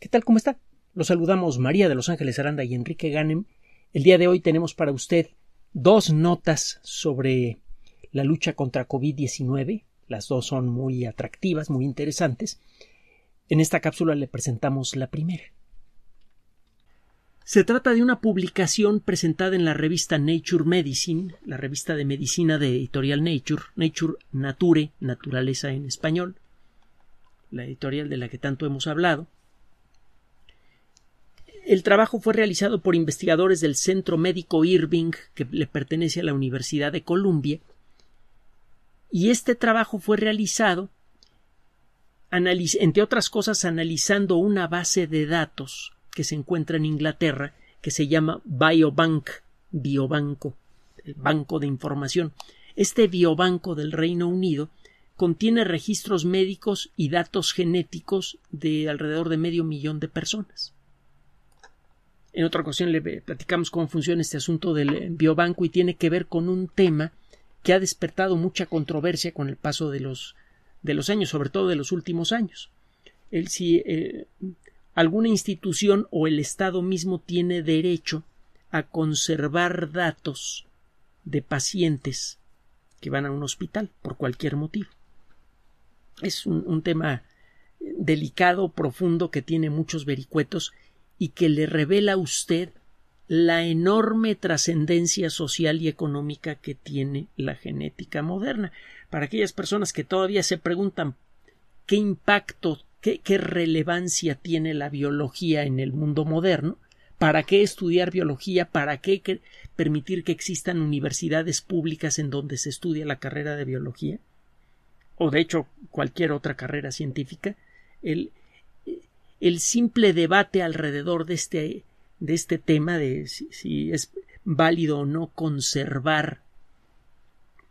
¿Qué tal? ¿Cómo está? Los saludamos María de Los Ángeles Aranda y Enrique Ganem. El día de hoy tenemos para usted dos notas sobre la lucha contra COVID-19. Las dos son muy atractivas, muy interesantes. En esta cápsula le presentamos la primera. Se trata de una publicación presentada en la revista Nature Medicine, la revista de medicina de editorial Nature, Nature Nature, Naturaleza en español, la editorial de la que tanto hemos hablado, el trabajo fue realizado por investigadores del Centro Médico Irving, que le pertenece a la Universidad de Columbia, y este trabajo fue realizado, entre otras cosas, analizando una base de datos que se encuentra en Inglaterra, que se llama Biobank, Biobanco, el banco de información. Este biobanco del Reino Unido contiene registros médicos y datos genéticos de alrededor de medio millón de personas. En otra ocasión le eh, platicamos cómo funciona este asunto del eh, biobanco y tiene que ver con un tema que ha despertado mucha controversia con el paso de los, de los años, sobre todo de los últimos años. El, si eh, alguna institución o el Estado mismo tiene derecho a conservar datos de pacientes que van a un hospital por cualquier motivo. Es un tema delicado, profundo, que tiene muchos vericuetos y que le revela a usted la enorme trascendencia social y económica que tiene la genética moderna. Para aquellas personas que todavía se preguntan qué impacto, qué, relevancia tiene la biología en el mundo moderno, ¿Para qué estudiar biología? ¿Para qué permitir que existan universidades públicas en donde se estudia la carrera de biología? O de hecho cualquier otra carrera científica. El, el simple debate alrededor de este, este tema de si, es válido o no conservar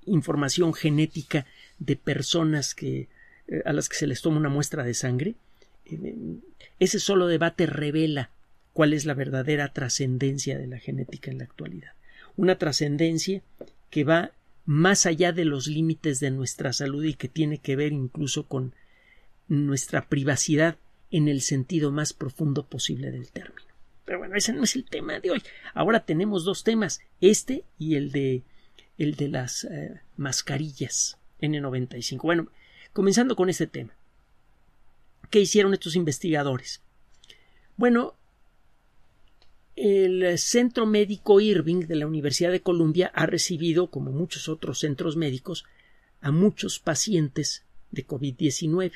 información genética de personas que, eh, a las que se les toma una muestra de sangre, eh, ese solo debate revela cuál es la verdadera trascendencia de la genética en la actualidad. Una trascendencia que va más allá de los límites de nuestra salud y que tiene que ver incluso con nuestra privacidad en el sentido más profundo posible del término. Pero bueno, ese no es el tema de hoy. Ahora tenemos dos temas, este y el de el de las eh, mascarillas N95. Bueno, comenzando con este tema. ¿Qué hicieron estos investigadores? Bueno, el Centro Médico Irving de la Universidad de Columbia ha recibido, como muchos otros centros médicos, a muchos pacientes de COVID-19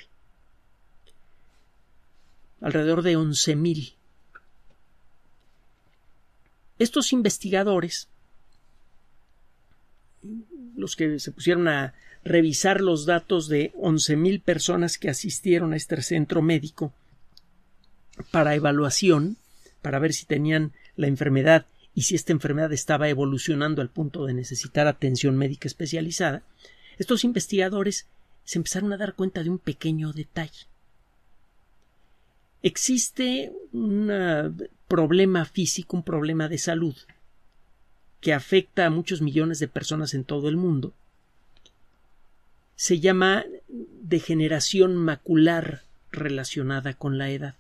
alrededor de 11.000. Estos investigadores, los que se pusieron a revisar los datos de 11.000 personas que asistieron a este centro médico para evaluación, para ver si tenían la enfermedad y si esta enfermedad estaba evolucionando al punto de necesitar atención médica especializada, estos investigadores se empezaron a dar cuenta de un pequeño detalle. Existe un problema físico, un problema de salud que afecta a muchos millones de personas en todo el mundo. Se llama degeneración macular relacionada con la edad.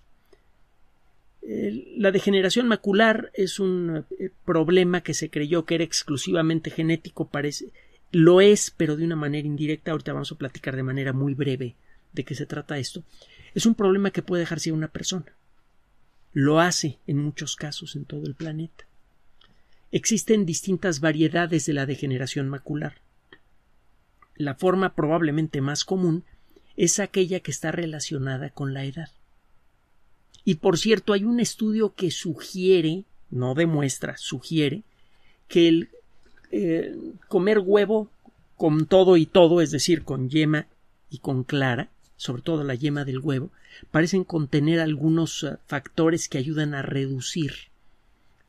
La degeneración macular es un eh, problema que se creyó que era exclusivamente genético, lo es, pero de una manera indirecta. Ahorita vamos a platicar de manera muy breve de qué se trata esto es un problema que puede dejarse a una persona. Lo hace en muchos casos en todo el planeta. Existen distintas variedades de la degeneración macular. La forma probablemente más común es aquella que está relacionada con la edad. Y por cierto, hay un estudio que sugiere, no demuestra, sugiere, que el eh, comer huevo con todo y todo, es decir, con yema y con clara, sobre todo la yema del huevo, parecen contener algunos eh, factores que ayudan a reducir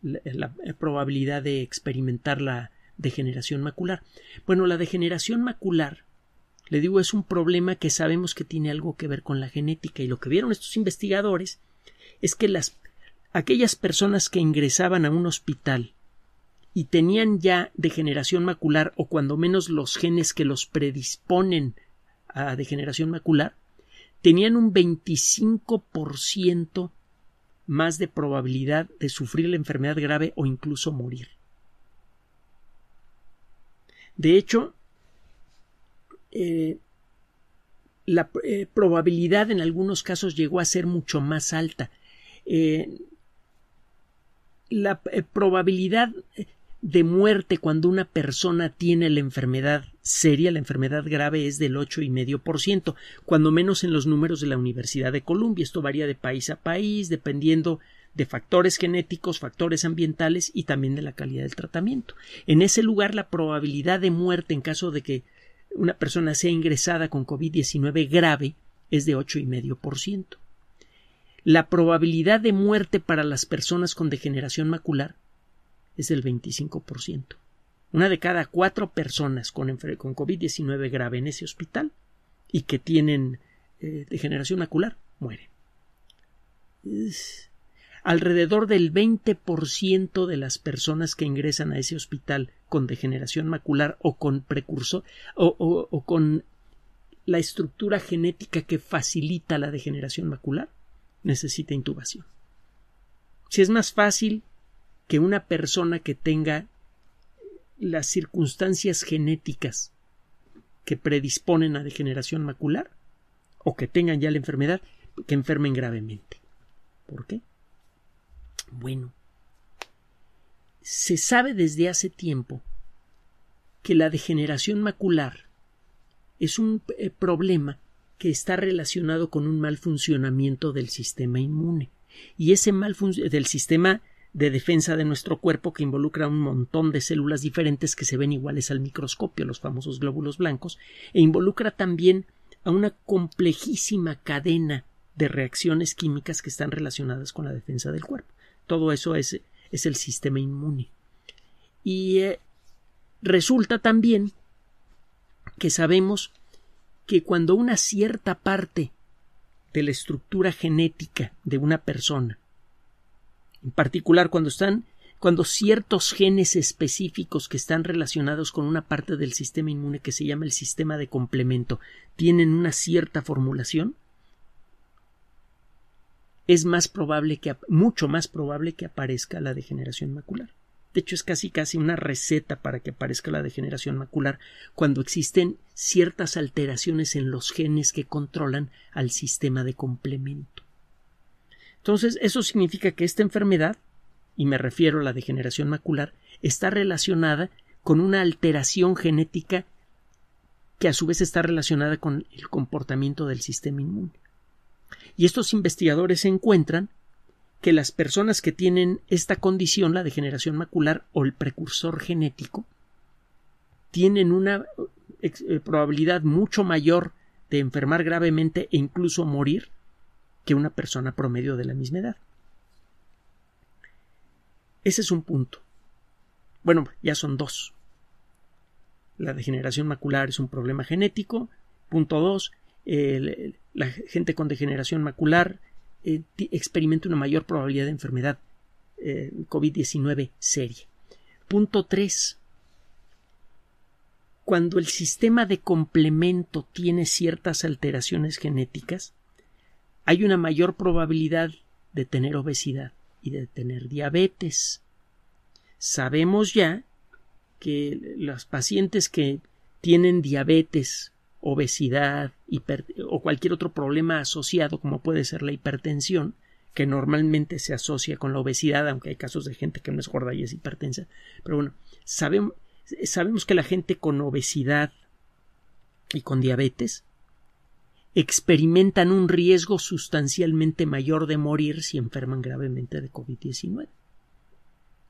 la, eh, eh, probabilidad de experimentar la degeneración macular. Bueno, la degeneración macular, le digo, es un problema que sabemos que tiene algo que ver con la genética y lo que vieron estos investigadores es que las aquellas personas que ingresaban a un hospital y tenían ya degeneración macular o cuando menos los genes que los predisponen a degeneración macular, tenían un 25% más de probabilidad de sufrir la enfermedad grave o incluso morir. De hecho, eh, la eh, probabilidad en algunos casos llegó a ser mucho más alta. Eh, la probabilidad de muerte cuando una persona tiene la enfermedad seria, la enfermedad grave es del 8,5%, cuando menos en los números de la Universidad de Columbia. Esto varía de país a país, dependiendo de factores genéticos, factores ambientales y también de la calidad del tratamiento. En ese lugar, la probabilidad de muerte en caso de que una persona sea ingresada con COVID-19 grave es de 8,5%. La probabilidad de muerte para las personas con degeneración macular es el 25%. Una de cada cuatro personas con, con COVID-19 grave en ese hospital y que tienen eh, degeneración macular muere alrededor del 20% de las personas que ingresan a ese hospital con degeneración macular o con precursor o con la estructura genética que facilita la degeneración macular necesita intubación. Si es más fácil que una persona que tenga las circunstancias genéticas que predisponen a degeneración macular o que tengan ya la enfermedad, que enfermen gravemente. ¿Por qué? Bueno, se sabe desde hace tiempo que la degeneración macular es un eh, problema que está relacionado con un mal funcionamiento del sistema inmune y ese mal funcionamiento del sistema de defensa de nuestro cuerpo que involucra un montón de células diferentes que se ven iguales al microscopio, los famosos glóbulos blancos, e involucra también a una complejísima cadena de reacciones químicas que están relacionadas con la defensa del cuerpo. Todo eso es, es el sistema inmune. Y eh, resulta también que sabemos que cuando una cierta parte de la estructura genética de una persona en particular cuando están cuando ciertos genes específicos que están relacionados con una parte del sistema inmune que se llama el sistema de complemento tienen una cierta formulación, es más probable que mucho más probable que aparezca la degeneración macular. De hecho, es casi casi una receta para que aparezca la degeneración macular cuando existen ciertas alteraciones en los genes que controlan al sistema de complemento. Entonces, eso significa que esta enfermedad, y me refiero a la degeneración macular, está relacionada con una alteración genética que a su vez está relacionada con el comportamiento del sistema inmune. Y estos investigadores encuentran que las personas que tienen esta condición, la degeneración macular o el precursor genético, tienen una eh, probabilidad mucho mayor de enfermar gravemente e incluso morir que una persona promedio de la misma edad. Ese es un punto. Bueno, ya son dos. La degeneración macular es un problema genético. Punto dos, la gente con degeneración macular eh, experimenta una mayor probabilidad de enfermedad eh, COVID-19 seria. Punto tres, cuando el sistema de complemento tiene ciertas alteraciones genéticas, hay una mayor probabilidad de tener obesidad y de tener diabetes. Sabemos ya que los pacientes que tienen diabetes, obesidad o cualquier otro problema asociado como puede ser la hipertensión, que normalmente se asocia con la obesidad, aunque hay casos de gente que no es gorda y es hipertensa. Pero bueno, sabemos, sabemos que la gente con obesidad y con diabetes experimentan un riesgo sustancialmente mayor de morir si enferman gravemente de COVID-19.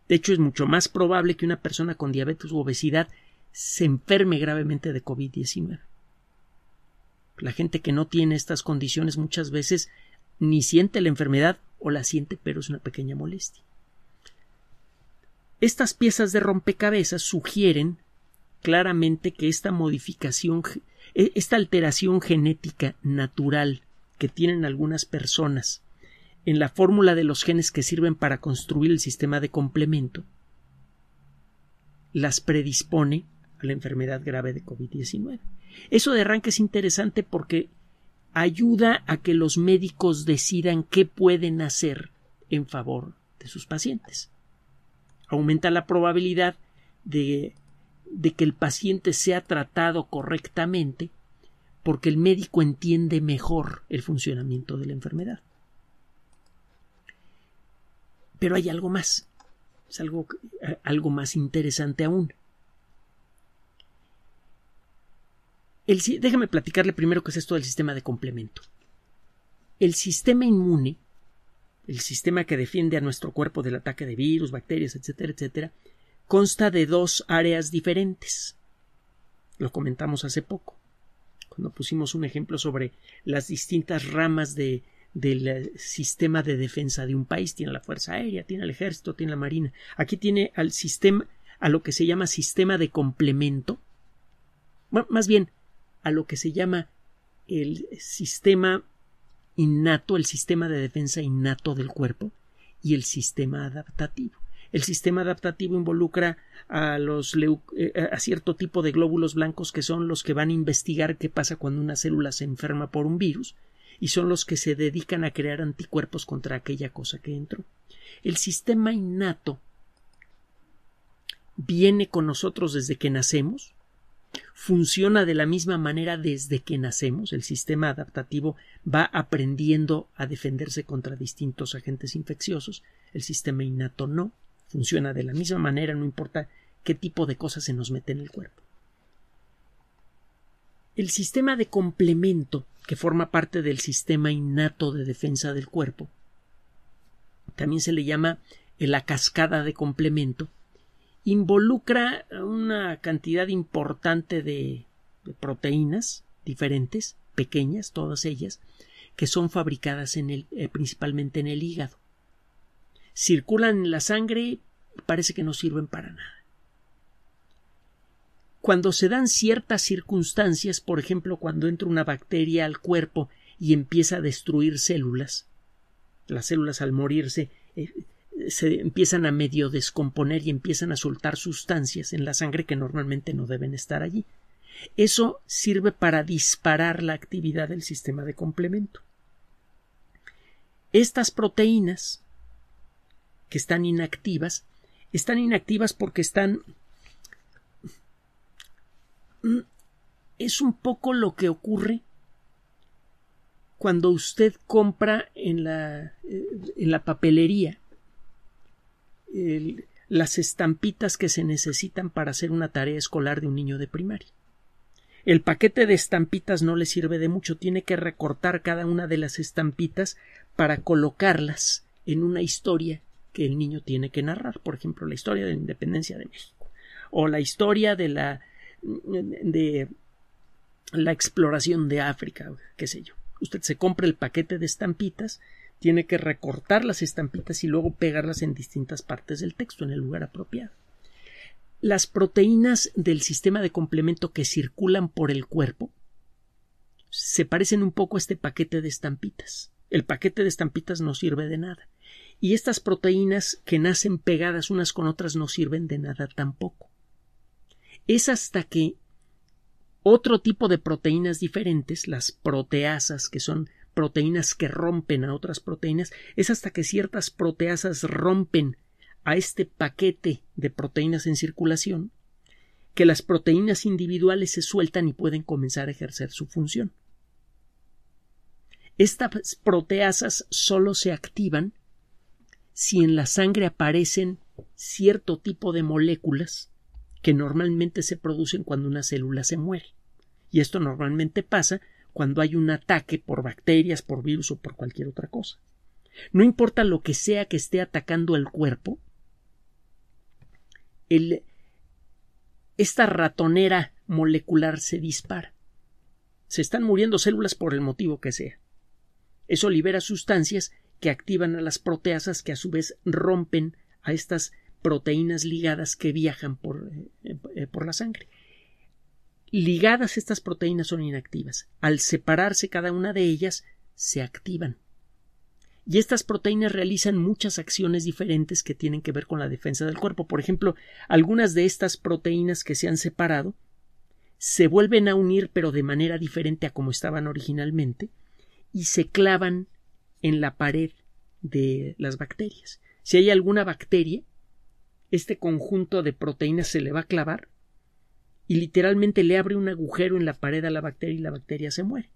De hecho, es mucho más probable que una persona con diabetes u obesidad se enferme gravemente de COVID-19. La gente que no tiene estas condiciones muchas veces ni siente la enfermedad o la siente, pero es una pequeña molestia. Estas piezas de rompecabezas sugieren claramente que esta modificación e, esta alteración genética natural que tienen algunas personas en la fórmula de los genes que sirven para construir el sistema de complemento las predispone a la enfermedad grave de COVID-19. Eso de arranque es interesante porque ayuda a que los médicos decidan qué pueden hacer en favor de sus pacientes. Aumenta la probabilidad de de que el paciente sea tratado correctamente porque el médico entiende mejor el funcionamiento de la enfermedad. Pero hay algo más, es algo, eh, algo más interesante aún. El, déjame platicarle primero qué es esto del sistema de complemento. El sistema inmune, el sistema que defiende a nuestro cuerpo del ataque de virus, bacterias, etcétera, etcétera, consta de dos áreas diferentes. Lo comentamos hace poco, cuando pusimos un ejemplo sobre las distintas ramas del eh, sistema de defensa de un país. Tiene la Fuerza Aérea, tiene el Ejército, tiene la Marina. Aquí tiene al sistema, a lo que se llama sistema de complemento. más bien, a lo que se llama el sistema innato, el sistema de defensa innato del cuerpo y el sistema adaptativo. El sistema adaptativo involucra eh, a, cierto tipo de glóbulos blancos que son los que van a investigar qué pasa cuando una célula se enferma por un virus y son los que se dedican a crear anticuerpos contra aquella cosa que entró. El sistema innato viene con nosotros desde que nacemos, funciona de la misma manera desde que nacemos, el sistema adaptativo va aprendiendo a defenderse contra distintos agentes infecciosos, el sistema innato no. Funciona de la misma manera, no importa qué tipo de cosas se nos mete en el cuerpo. El sistema de complemento, que forma parte del sistema innato de defensa del cuerpo, también se le llama la cascada de complemento, involucra una cantidad importante de, proteínas diferentes, pequeñas, todas ellas, que son fabricadas eh, principalmente en el hígado circulan en la sangre y parece que no sirven para nada. Cuando se dan ciertas circunstancias, por ejemplo, cuando entra una bacteria al cuerpo y empieza a destruir células, las células al morirse eh, se empiezan a medio descomponer y empiezan a soltar sustancias en la sangre que normalmente no deben estar allí. Eso sirve para disparar la actividad del sistema de complemento. Estas proteínas que están inactivas, están inactivas porque están... Mm, es un poco lo que ocurre cuando usted compra en la, eh, en la papelería las estampitas que se necesitan para hacer una tarea escolar de un niño de primaria. El paquete de estampitas no le sirve de mucho, tiene que recortar cada una de las estampitas para colocarlas en una historia que el niño tiene que narrar, por ejemplo, la historia de la independencia de México o la historia de la de la exploración de África, qué sé yo. Usted se compra el paquete de estampitas, tiene que recortar las estampitas y luego pegarlas en distintas partes del texto en el lugar apropiado. Las proteínas del sistema de complemento que circulan por el cuerpo se parecen un poco a este paquete de estampitas. El paquete de estampitas no sirve de nada y estas proteínas que nacen pegadas unas con otras no sirven de nada tampoco. Es hasta que otro tipo de proteínas diferentes, las proteasas, que son proteínas que rompen a otras proteínas, es hasta que ciertas proteasas rompen a este paquete de proteínas en circulación, que las proteínas individuales se sueltan y pueden comenzar a ejercer su función. Estas proteasas solo se activan si en la sangre aparecen cierto tipo de moléculas que normalmente se producen cuando una célula se muere. Y esto normalmente pasa cuando hay un ataque por bacterias, por virus o por cualquier otra cosa. No importa lo que sea que esté atacando al cuerpo, esta ratonera molecular se dispara. Se están muriendo células por el motivo que sea. Eso libera sustancias que activan a las proteasas que a su vez rompen a estas proteínas ligadas que viajan por, eh, eh, por la sangre. Ligadas estas proteínas son inactivas. Al separarse cada una de ellas, se activan. Y estas proteínas realizan muchas acciones diferentes que tienen que ver con la defensa del cuerpo. Por ejemplo, algunas de estas proteínas que se han separado se vuelven a unir pero de manera diferente a como estaban originalmente y se clavan en la pared de las bacterias. Si hay alguna bacteria, este conjunto de proteínas se le va a clavar y literalmente le abre un agujero en la pared a la bacteria y la bacteria se muere.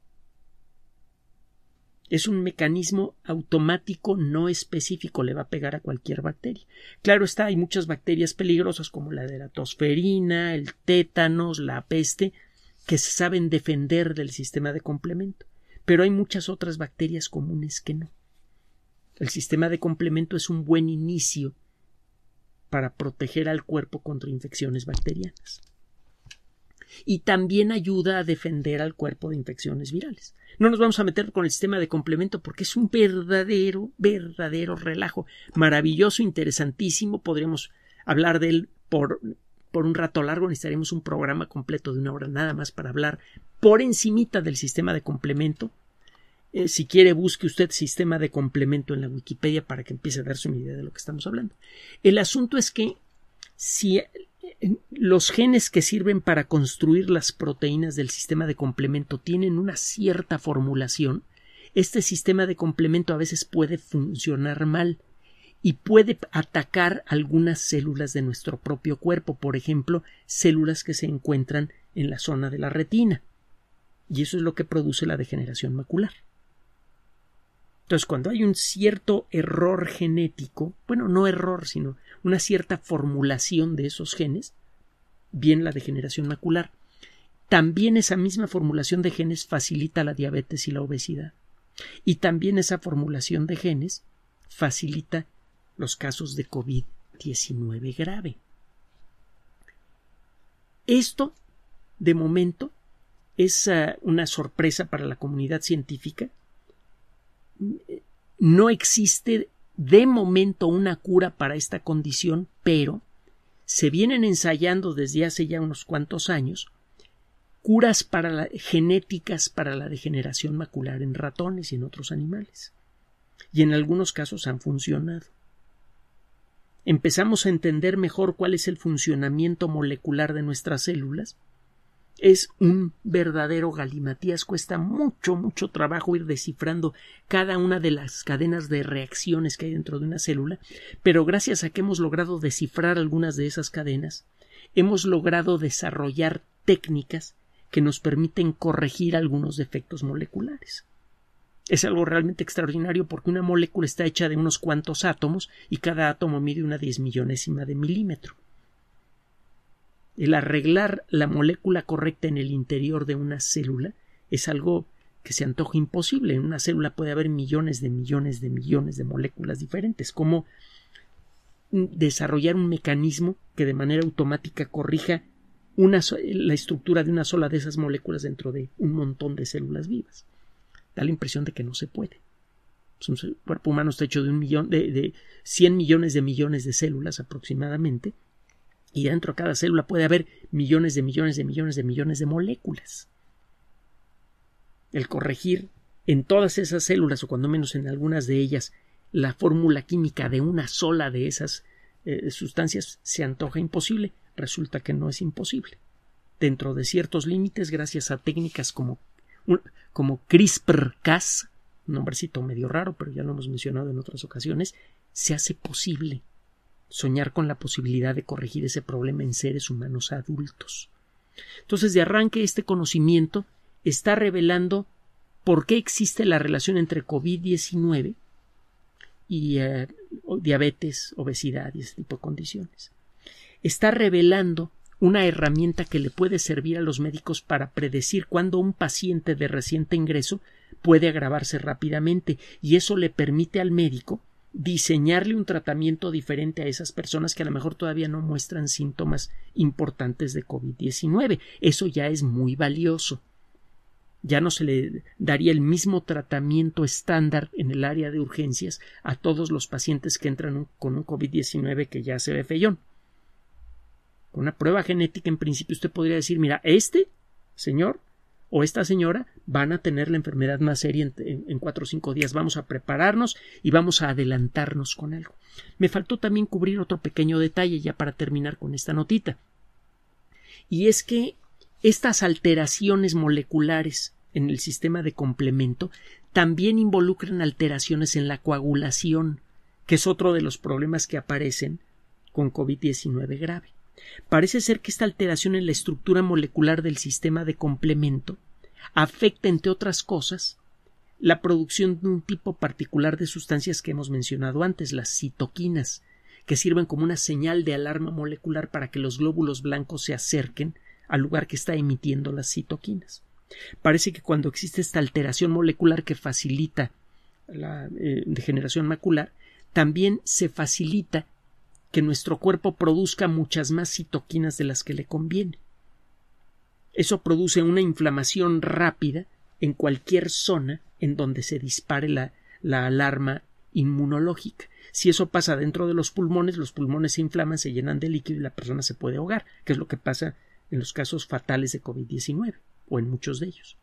Es un mecanismo automático no específico, le va a pegar a cualquier bacteria. Claro está, hay muchas bacterias peligrosas como la de la tosferina, el tétanos, la peste, que se saben defender del sistema de complemento pero hay muchas otras bacterias comunes que no. El sistema de complemento es un buen inicio para proteger al cuerpo contra infecciones bacterianas. Y también ayuda a defender al cuerpo de infecciones virales. No nos vamos a meter con el sistema de complemento porque es un verdadero, verdadero relajo. Maravilloso, interesantísimo. Podríamos hablar de él por por un rato largo necesitaremos un programa completo de una hora nada más para hablar por encimita del sistema de complemento. Eh, si quiere, busque usted sistema de complemento en la Wikipedia para que empiece a darse una idea de lo que estamos hablando. El asunto es que si eh, los genes que sirven para construir las proteínas del sistema de complemento tienen una cierta formulación, este sistema de complemento a veces puede funcionar mal y puede atacar algunas células de nuestro propio cuerpo, por ejemplo, células que se encuentran en la zona de la retina. Y eso es lo que produce la degeneración macular. Entonces, cuando hay un cierto error genético, bueno, no error, sino una cierta formulación de esos genes, bien la degeneración macular. También esa misma formulación de genes facilita la diabetes y la obesidad. Y también esa formulación de genes facilita los casos de COVID-19 grave. Esto, de momento, es ah, una sorpresa para la comunidad científica. No existe de momento una cura para esta condición, pero se vienen ensayando desde hace ya unos cuantos años curas para genéticas para la degeneración macular en ratones y en otros animales. Y en algunos casos han funcionado empezamos a entender mejor cuál es el funcionamiento molecular de nuestras células, es un verdadero galimatías. Cuesta mucho, mucho trabajo ir descifrando cada una de las cadenas de reacciones que hay dentro de una célula, pero gracias a que hemos logrado descifrar algunas de esas cadenas, hemos logrado desarrollar técnicas que nos permiten corregir algunos defectos moleculares. Es algo realmente extraordinario porque una molécula está hecha de unos cuantos átomos y cada átomo mide una diez millonésima de milímetro. El arreglar la molécula correcta en el interior de una célula es algo que se antoja imposible. En una célula puede haber millones de millones de millones de moléculas diferentes. ¿Cómo desarrollar un mecanismo que de manera automática corrija la estructura de una sola de esas moléculas dentro de un montón de células vivas? da la impresión de que no se puede. un cuerpo humano está hecho de un millón, de, 100 millones de millones de células aproximadamente, y dentro de cada célula puede haber millones de millones de millones de millones de moléculas. El corregir en todas esas células, o cuando menos en algunas de ellas, la fórmula química de una sola de esas eh, sustancias se antoja imposible. Resulta que no es imposible. Dentro de ciertos límites, gracias a técnicas como como CRISPR-Cas, un nombrecito medio raro, pero ya lo hemos mencionado en otras ocasiones, se hace posible soñar con la posibilidad de corregir ese problema en seres humanos adultos. Entonces, de arranque, este conocimiento está revelando por qué existe la relación entre COVID-19 y eh, diabetes, obesidad y ese tipo de condiciones. Está revelando una herramienta que le puede servir a los médicos para predecir cuándo un paciente de reciente ingreso puede agravarse rápidamente y eso le permite al médico diseñarle un tratamiento diferente a esas personas que a lo mejor todavía no muestran síntomas importantes de COVID-19. Eso ya es muy valioso. Ya no se le daría el mismo tratamiento estándar en el área de urgencias a todos los pacientes que entran con un COVID-19 que ya se ve feyón. Con una prueba genética, en principio, usted podría decir, mira, este señor o esta señora van a tener la enfermedad más seria en, cuatro o cinco días. Vamos a prepararnos y vamos a adelantarnos con algo. Me faltó también cubrir otro pequeño detalle ya para terminar con esta notita. Y es que estas alteraciones moleculares en el sistema de complemento también involucran alteraciones en la coagulación, que es otro de los problemas que aparecen con COVID-19 grave. Parece ser que esta alteración en la estructura molecular del sistema de complemento afecta, entre otras cosas, la producción de un tipo particular de sustancias que hemos mencionado antes, las citoquinas, que sirven como una señal de alarma molecular para que los glóbulos blancos se acerquen al lugar que está emitiendo las citoquinas. Parece que cuando existe esta alteración molecular que facilita la eh, degeneración macular, también se facilita que nuestro cuerpo produzca muchas más citoquinas de las que le conviene. Eso produce una inflamación rápida en cualquier zona en donde se dispare la, la alarma inmunológica. Si eso pasa dentro de los pulmones, los pulmones se inflaman, se llenan de líquido y la persona se puede ahogar, que es lo que pasa en los casos fatales de COVID-19 o en muchos de ellos.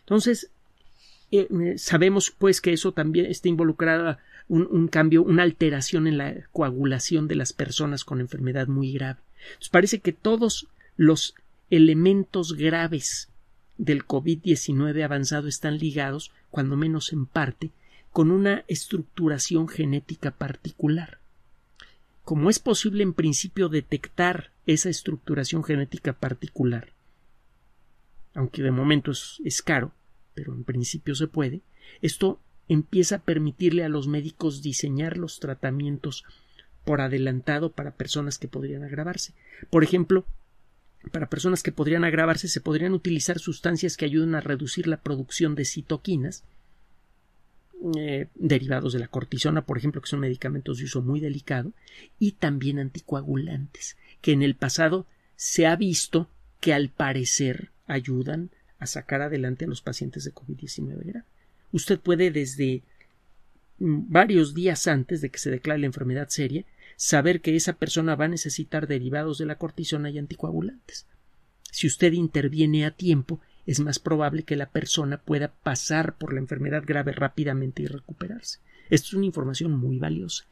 Entonces, eh, eh, sabemos pues que eso también está involucrada un, cambio, una alteración en la coagulación de las personas con enfermedad muy grave. parece que todos los elementos graves del COVID-19 avanzado están ligados, cuando menos en parte, con una estructuración genética particular. Como es posible en principio detectar esa estructuración genética particular, aunque de momento es, es caro, pero en principio se puede, esto empieza a permitirle a los médicos diseñar los tratamientos por adelantado para personas que podrían agravarse. Por ejemplo, para personas que podrían agravarse se podrían utilizar sustancias que ayuden a reducir la producción de citoquinas eh, derivados de la cortisona, por ejemplo, que son medicamentos de uso muy delicado, y también anticoagulantes, que en el pasado se ha visto que al parecer ayudan a sacar adelante a los pacientes de COVID-19 usted puede desde mm, varios días antes de que se declare la enfermedad seria, saber que esa persona va a necesitar derivados de la cortisona y anticoagulantes. Si usted interviene a tiempo, es más probable que la persona pueda pasar por la enfermedad grave rápidamente y recuperarse. Esto es una información muy valiosa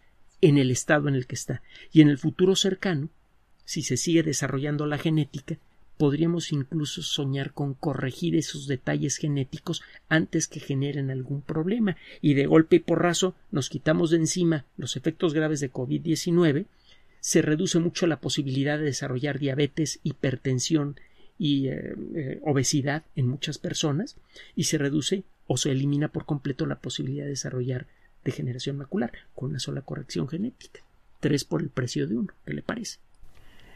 en el estado en el que está. Y en el futuro cercano, si se sigue desarrollando la genética, podríamos incluso soñar con corregir esos detalles genéticos antes que generen algún problema y de golpe y porrazo nos quitamos de encima los efectos graves de COVID-19, se reduce mucho la posibilidad de desarrollar diabetes, hipertensión y eh, eh, obesidad en muchas personas y se reduce o se elimina por completo la posibilidad de desarrollar degeneración macular con una sola corrección genética. Tres por el precio de uno. ¿Qué le parece?